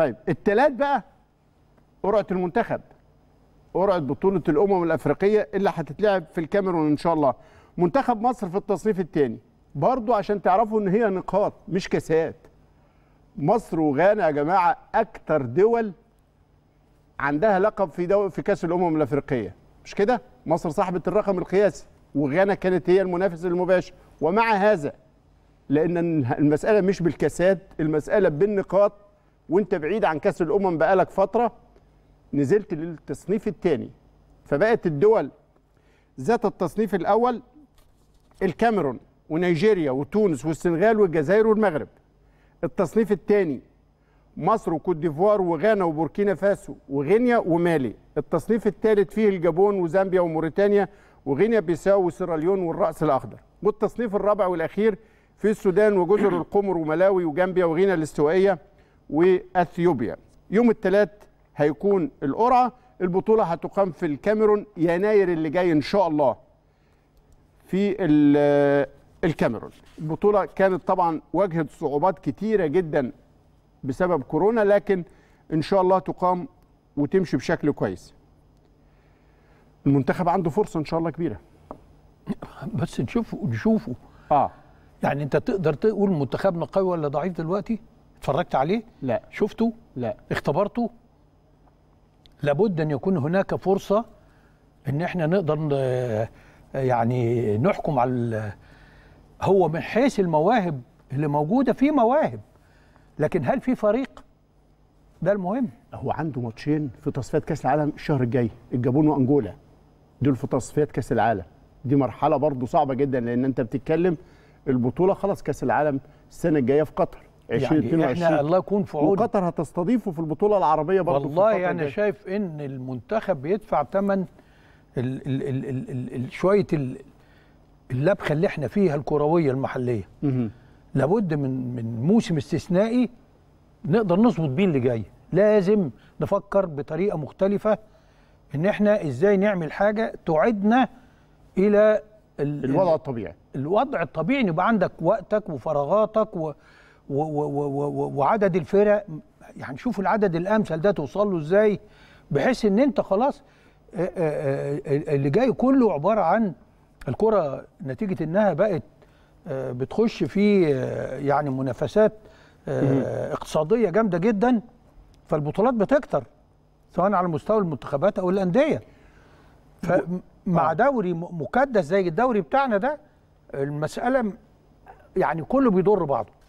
طيب التلات بقى قرعه المنتخب قرعه بطوله الامم الافريقيه اللي هتتلعب في الكاميرون ان شاء الله منتخب مصر في التصنيف الثاني برضو عشان تعرفوا ان هي نقاط مش كاسات مصر وغانا يا جماعه اكتر دول عندها لقب في دو... في كاس الامم الافريقيه مش كده مصر صاحبه الرقم القياسي وغانا كانت هي المنافس المباشر ومع هذا لان المساله مش بالكاسات المساله بالنقاط وانت بعيد عن كاس الامم بقالك فتره نزلت للتصنيف الثاني فبقت الدول ذات التصنيف الاول الكاميرون ونيجيريا وتونس والسنغال والجزائر والمغرب التصنيف الثاني مصر وكوت ديفوار وغانا وبوركينا فاسو وغينيا ومالي التصنيف الثالث فيه الجابون وزامبيا وموريتانيا وغينيا بيساو وسيراليون والرأس الأخضر والتصنيف الرابع والأخير في السودان وجزر القمر وملاوي وجامبيا وغينيا الاستوائية واثيوبيا يوم الثلاث هيكون القرعه البطوله هتقام في الكاميرون يناير اللي جاي ان شاء الله في آه، الكاميرون البطوله كانت طبعا واجهت صعوبات كتيره جدا بسبب كورونا لكن ان شاء الله تقام وتمشي بشكل كويس المنتخب عنده فرصه ان شاء الله كبيره بس نشوفه نشوفه اه يعني انت تقدر تقول منتخبنا قوي ولا ضعيف دلوقتي اتفرجت عليه لا شفته لا اختبرته لابد ان يكون هناك فرصه ان احنا نقدر يعني نحكم على هو من حيث المواهب اللي موجوده في مواهب لكن هل في فريق ده المهم هو عنده ماتشين في تصفيات كاس العالم الشهر الجاي الجابون وانجولا دول في تصفيات كاس العالم دي مرحله برضه صعبه جدا لان انت بتتكلم البطوله خلاص كاس العالم السنه الجايه في قطر 2022 يعني احنا الله يكون في عون وقطر هتستضيفه في البطوله العربيه برضه والله انا يعني شايف ان المنتخب بيدفع ثمن شويه اللبخه اللي احنا فيها الكرويه المحليه لابد من من موسم استثنائي نقدر نظبط بيه اللي جاي لازم نفكر بطريقه مختلفه ان احنا ازاي نعمل حاجه تعدنا الى الوضع الطبيعي الوضع الطبيعي يبقى عندك وقتك وفراغاتك و... وعدد الفرق يعني شوف العدد الامثل ده توصل له ازاي بحيث ان انت خلاص اللي جاي كله عباره عن الكره نتيجه انها بقت بتخش في يعني منافسات اقتصاديه جامده جدا فالبطولات بتكتر سواء على مستوى المنتخبات او الانديه فمع آه. دوري مكدس زي الدوري بتاعنا ده المساله يعني كله بيضر بعضه